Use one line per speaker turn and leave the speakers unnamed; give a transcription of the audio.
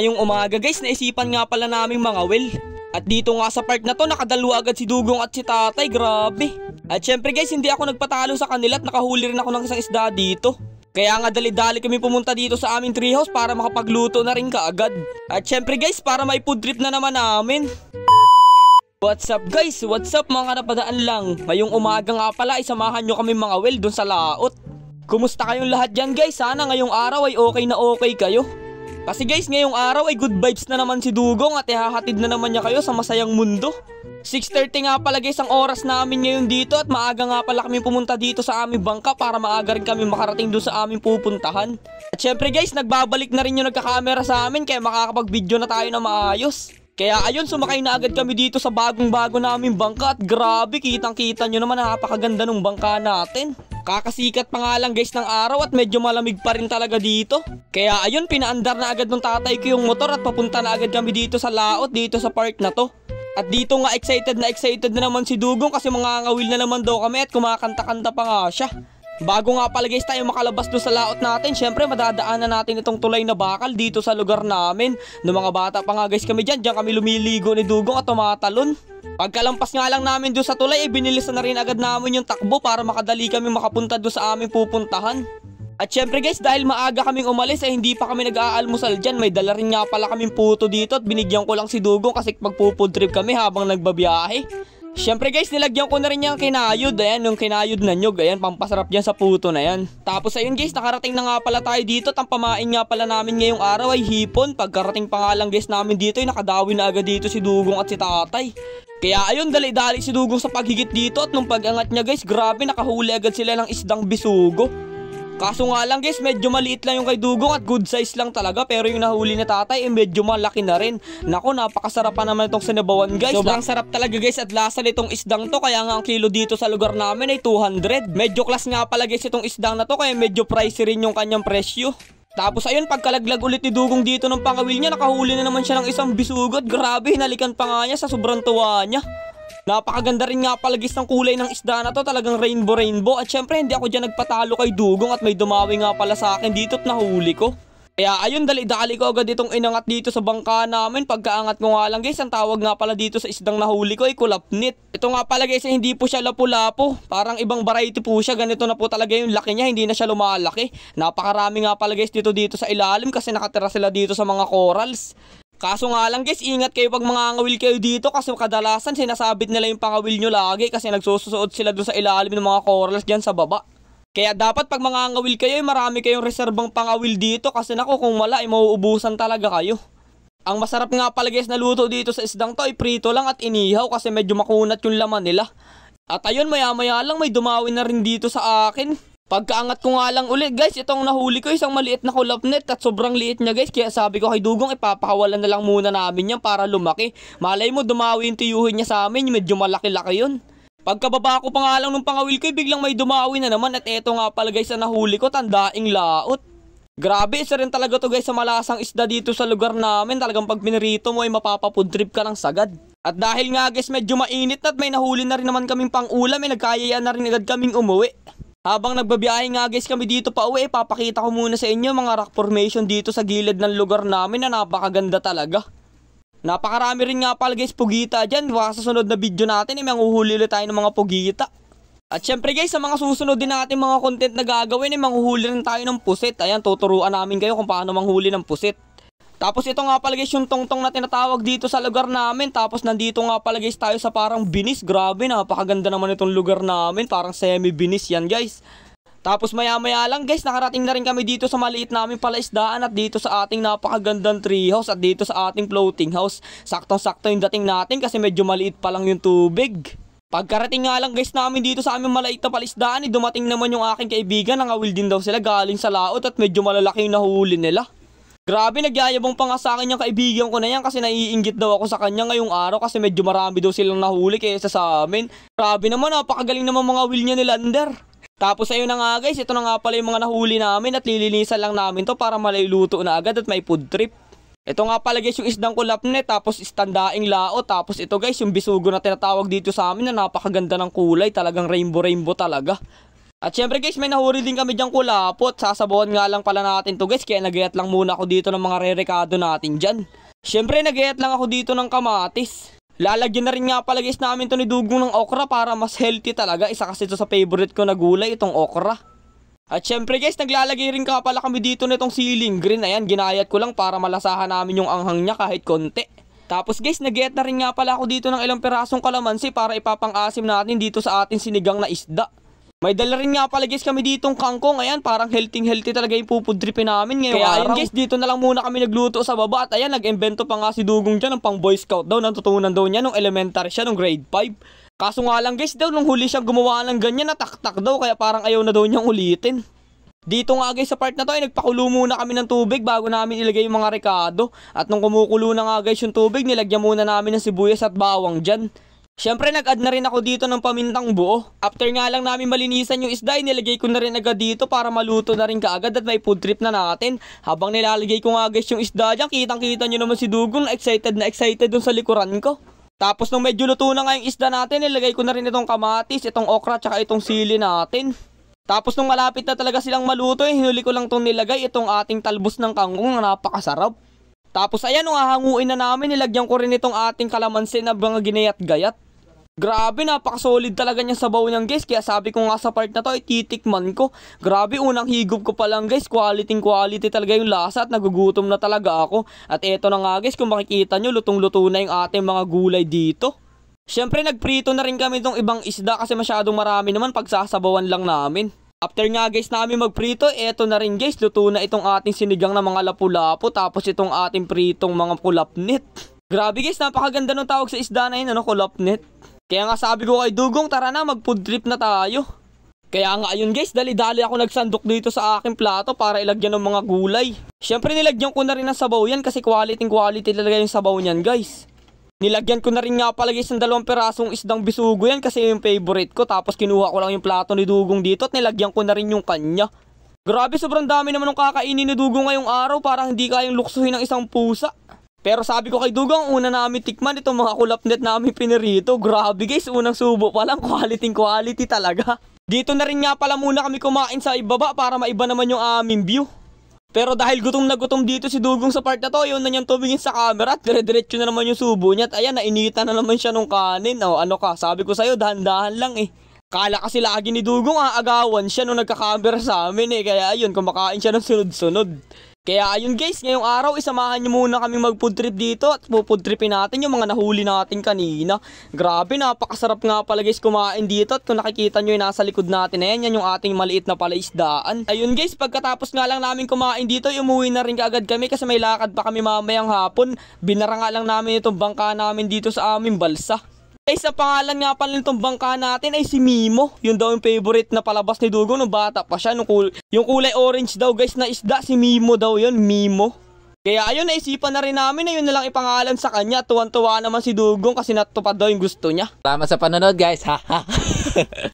Ngayong umaga guys, naisipan nga pala namin mga well. At dito nga sa park na to, nakadalwa agad si Dugong at si Tatay, grabe. At syempre guys, hindi ako nagpatalo sa kanila at nakahuli rin ako ng isang isda dito. Kaya nga dali-dali kami pumunta dito sa aming treehouse para makapagluto na rin kaagad. At syempre guys, para may food trip na naman namin. What's up guys? What's up mga napadaan lang? Ngayong umaga nga pala, isamahan eh, nyo kami mga well doon sa laot. Kumusta kayong lahat dyan guys? Sana ngayong araw ay okay na okay kayo. Kasi guys, ngayong araw ay eh, good vibes na naman si Dugong at ihahatid na naman niya kayo sa masayang mundo. 6.30 nga pala guys ang oras namin ngayon dito at maaga nga pala kami pumunta dito sa aming bangka para maaga rin kami makarating doon sa aming pupuntahan. At syempre guys, nagbabalik na rin yung nagkakamera sa amin kaya makakapag-video na tayo na maayos. Kaya ayun, sumakay na agad kami dito sa bagong-bago naming bangka at grabe, kitang-kita nyo naman napakaganda ng bangka natin. Kakasikat pa nga lang guys ng araw at medyo malamig pa rin talaga dito. Kaya ayun, pinaandar na agad ng tatay ko yung motor at papunta na agad kami dito sa laot, dito sa park na to. At dito nga excited na excited na naman si Dugong kasi mga ngawil na naman daw kami at kumakanta-kanta pa nga siya. Bago nga pala guys tayo makalabas doon sa laot natin, syempre madadaanan natin itong tulay na bakal dito sa lugar namin. Noong mga bata pa nga guys kami dyan, dyan kami lumiligo ni Dugong at tumatalon. Pagkalampas nga lang namin doon sa tulay, ay eh, binilisan na rin agad namin yung takbo para makadali kami makapunta doon sa aming pupuntahan. At syempre guys, dahil maaga kaming umalis ay eh, hindi pa kami nag-aalmusal dyan. May dala rin nga pala kaming puto dito at binigyan ko lang si Dugong kasi trip kami habang nagbabiyahe. Siyempre guys, nilagyan ko na rin yung kinayod. Ayan, yung kinayod na nyog. Ayan, pampasarap yan sa puto na yan. Tapos ayun guys, nakarating na nga pala tayo dito. Tampamain nga pala namin ngayong araw ay hipon. Pagkarating pa nga lang guys namin dito, ay nakadawi na agad dito si Dugong at si Tatay. Kaya ayun, dali-dali si Dugong sa paghigit dito at nung pagangat niya guys, grabe nakahuli agad sila ng isdang bisugo. Kaso nga lang guys, medyo maliit lang yung kay Dugong at good size lang talaga. Pero yung nahuli na tatay, eh, medyo malaki na rin. Nako, napakasarap pa naman itong sinabawan guys. Sobrang sarap talaga guys at lasa nitong isdang to. Kaya nga ang kilo dito sa lugar namin ay 200. Medyo class nga pala guys itong isdang na to. Kaya medyo pricey rin yung kanyang presyo. Tapos ayun, pagkalaglag ulit ni Dugong dito ng pangawil niya, nakahuli na naman siya ng isang bisugot. Grabe, hinalikan pa nga niya sa sobrang tuwa niya. Napakaganda rin nga palagis ng kulay ng isda na to, talagang rainbow rainbow. At syempre hindi ako dyan nagpatalo kay Dugong at may dumawi nga pala sa akin dito at nahuli ko. Kaya ayun, dali-dali ko agad itong inangat dito sa bangka namin. Pagkaangat ko nga lang guys, ang tawag nga pala dito sa isdang nahuli ko ay kulapnit. Ito nga pala guys, hindi po siya lapu-lapo. Parang ibang variety po siya. Ganito na po talaga yung laki niya, hindi na siya lumalaki. Napakarami nga pala guys dito dito sa ilalim kasi nakatira sila dito sa mga corals. Kaso nga lang guys, ingat kayo pag mga ngawil kayo dito kasi kadalasan sinasabit nila yung pangawil nyo lagi kasi nagsusuot sila doon sa ilalim ng mga corals dyan sa baba. Kaya dapat pag mga ngawil kayo, eh, marami kayong reserbang pangawil dito kasi nako kung wala ay eh, mauubusan talaga kayo. Ang masarap nga pala guys na luto dito sa isdang to ay prito lang at inihaw kasi medyo makunat yung laman nila. At ayun maya maya lang may dumawin na rin dito sa akin. Pagkaangat ko nga lang ulit, guys, itong nahuli ko isang maliit na kulapnet at sobrang liit niya guys. Kaya sabi ko kay Dugong ipapahawalan na lang muna namin yan para lumaki. Malay mo dumawi yung tiyuhin niya sa amin, medyo malaki-laki yun. Pagkababa ko pa nga lang nung pangawil ko, eh, biglang may dumawi na naman at eto nga pala guys ang nahuli ko, tandaing laot. Grabe, isa rin talaga to guys sa malasang isda dito sa lugar namin. Talagang pag pinirito mo ay eh, mapapapuntrip ka ng sagad. At dahil nga guys medyo mainit na at may nahuli na rin naman kaming pang ulam, eh, nagkayayaan na rin agad kaming umuwi. Habang nagbabiyahe nga guys kami dito pa uwi, papakita ko muna sa inyo mga rock formation dito sa gilid ng lugar namin na napakaganda talaga. Napakarami rin nga pala guys pugita dyan, baka sa sunod na video natin ay eh, manguhuli ulit tayo ng mga pugita. At syempre guys, sa mga susunod din natin mga content na gagawin ay eh, manguhuli rin tayo ng pusit. Ayan, tuturuan namin kayo kung paano manghuli ng pusit. Tapos ito nga pala guys yung tongtong na tinatawag dito sa lugar namin. Tapos nandito nga pala guys tayo sa parang binis. Grabe napakaganda naman itong lugar namin. Parang semi-binis yan guys. Tapos maya maya lang guys nakarating na rin kami dito sa maliit namin palaisdaan at dito sa ating napakagandang treehouse at dito sa ating floating house. Saktong sakto yung dating natin kasi medyo maliit pa lang yung tubig. Pagkarating nga lang guys namin dito sa aming malait na palisdaan, eh, dumating naman yung aking kaibigan, nangawil din daw sila galing sa laot at medyo malalaki yung nahuli nila. Grabe, nagyayabang pa nga sa akin yung kaibigan ko na yan kasi naiinggit daw ako sa kanya ngayong araw kasi medyo marami daw silang nahuli kaysa sa amin. Grabe naman, napakagaling naman mga will niya ni Lander. Tapos ayun na nga guys, ito na nga pala yung mga nahuli namin at lilinisan lang namin to para malailuto na agad at may food trip. Ito nga pala guys yung isdang kulapne, tapos istandaing lao, tapos ito guys yung bisugo na tinatawag dito sa amin na napakaganda ng kulay, talagang rainbow rainbow talaga. At syempre guys, may nahuri din kami dyan kulapot. Sasabuhan nga lang pala natin to guys. Kaya nag lang muna ako dito ng mga rerekado natin dyan. Syempre nag lang ako dito ng kamatis. Lalagyan na rin nga pala guys namin to ni dugong ng okra para mas healthy talaga. Isa kasi to sa favorite ko na gulay, itong okra. At syempre guys, naglalagay rin ka pala kami dito nitong ceiling green. Ayan, ginayat ko lang para malasahan namin yung anghang niya kahit konti. Tapos guys, nag na rin nga pala ako dito ng ilang pirasong kalamansi para ipapang-asim natin dito sa ating sinigang na isda. May dala rin nga pala guys kami ditong kangkong. Ayan, parang healthy-healthy talaga yung pupudripin namin ngayon. Kaya, araw. guys, dito na lang muna kami nagluto sa baba. At ayan, nag-invento pa nga si Dugong dyan ng pang Boy Scout daw. Natutunan daw niya nung elementary siya, nung grade 5. Kaso nga lang guys daw, nung huli siyang gumawa ng ganyan, nataktak daw. Kaya parang ayaw na daw niyang ulitin. Dito nga guys sa part na to ay nagpakulo muna kami ng tubig bago namin ilagay yung mga rekado. At nung kumukulo na nga guys yung tubig, nilagyan muna namin ng sibuyas at bawang dyan. Siyempre nag-add na rin ako dito ng pamintang buo. After nga lang namin malinisan yung isda, nilagay ko na rin agad dito para maluto na rin kaagad at may food trip na natin. Habang nilalagay ko nga guys yung isda dyan, kitang-kita nyo naman si Dugong excited na excited dun sa likuran ko. Tapos nung medyo luto na nga yung isda natin, nilagay ko na rin itong kamatis, itong okra, tsaka itong sili natin. Tapos nung malapit na talaga silang maluto, eh, hinuli ko lang itong nilagay, itong ating talbos ng kangkong na napakasarap. Tapos ayan, nung hahanguin na namin, nilagyan ko rin itong ating kalamansi na mga ginayat-gayat. Grabe, napakasolid talaga niya sa sabaw niyan guys. Kaya sabi ko nga sa part na to, ititikman ko. Grabe, unang higop ko pa lang guys. Quality quality talaga yung lasa at nagugutom na talaga ako. At eto na nga guys, kung makikita nyo, lutong-luto na yung ating mga gulay dito. Siyempre, nagprito na rin kami itong ibang isda kasi masyadong marami naman pagsasabawan lang namin. After nga guys namin magprito, eto na rin guys, luto na itong ating sinigang ng mga lapu-lapo tapos itong ating pritong mga kulapnit. Grabe guys, napakaganda ng tawag sa isda na yun, ano, kulapnit. Kaya nga sabi ko kay Dugong, tara na, mag trip na tayo. Kaya nga ayun guys, dali-dali ako nagsandok dito sa aking plato para ilagyan ng mga gulay. Siyempre nilagyan ko na rin ng sabaw yan kasi quality quality talaga yung sabaw niyan guys. Nilagyan ko na rin nga pala guys ng dalawang perasong isdang bisugo yan kasi yung favorite ko. Tapos kinuha ko lang yung plato ni Dugong dito at nilagyan ko na rin yung kanya. Grabe sobrang dami naman ng kakainin ni Dugong ngayong araw. Parang hindi kayang luksuhin ng isang pusa. Pero sabi ko kay Dugong, una namin tikman itong mga kulapnet namin pinirito. Grabe guys, unang subo pa lang. Quality quality talaga. Dito na rin nga pala muna kami kumain sa ibaba para maiba naman yung aming view. Pero dahil gutom na gutom dito si Dugong sa part na to, yun na niyang tumingin sa camera at dire-diretso na naman yung subo niya. At ayan, nainitan na naman siya nung kanin. O, oh, ano ka, sabi ko sa'yo, dahan-dahan lang eh. Kala kasi lagi ni Dugong aagawan siya nung nagka nagkakamera sa amin eh. Kaya ayun, kumakain siya ng sunod-sunod. Kaya ayun guys, ngayong araw isamahan nyo muna kaming mag food trip dito at food tripin natin yung mga nahuli natin kanina. Grabe, napakasarap nga pala guys kumain dito at kung nakikita nyo yung eh, nasa likod natin ayan yan, yan yung ating maliit na palaisdaan. Ayun guys, pagkatapos nga lang namin kumain dito, umuwi na rin kaagad kami kasi may lakad pa kami mamayang hapon. Binara nga lang namin itong bangka namin dito sa aming balsa. Guys, ang pangalan nga pala nitong bangka natin ay si Mimo. Yun daw yung favorite na palabas ni Dugo nung bata pa siya. Nung kul yung kulay orange daw guys na isda, si Mimo daw yun, Mimo. Kaya ayun, naisipan na rin namin na yun na lang ipangalan sa kanya. Tuwan-tuwa naman si Dugong kasi natupad daw yung gusto niya. Salamat sa panonood guys, ha?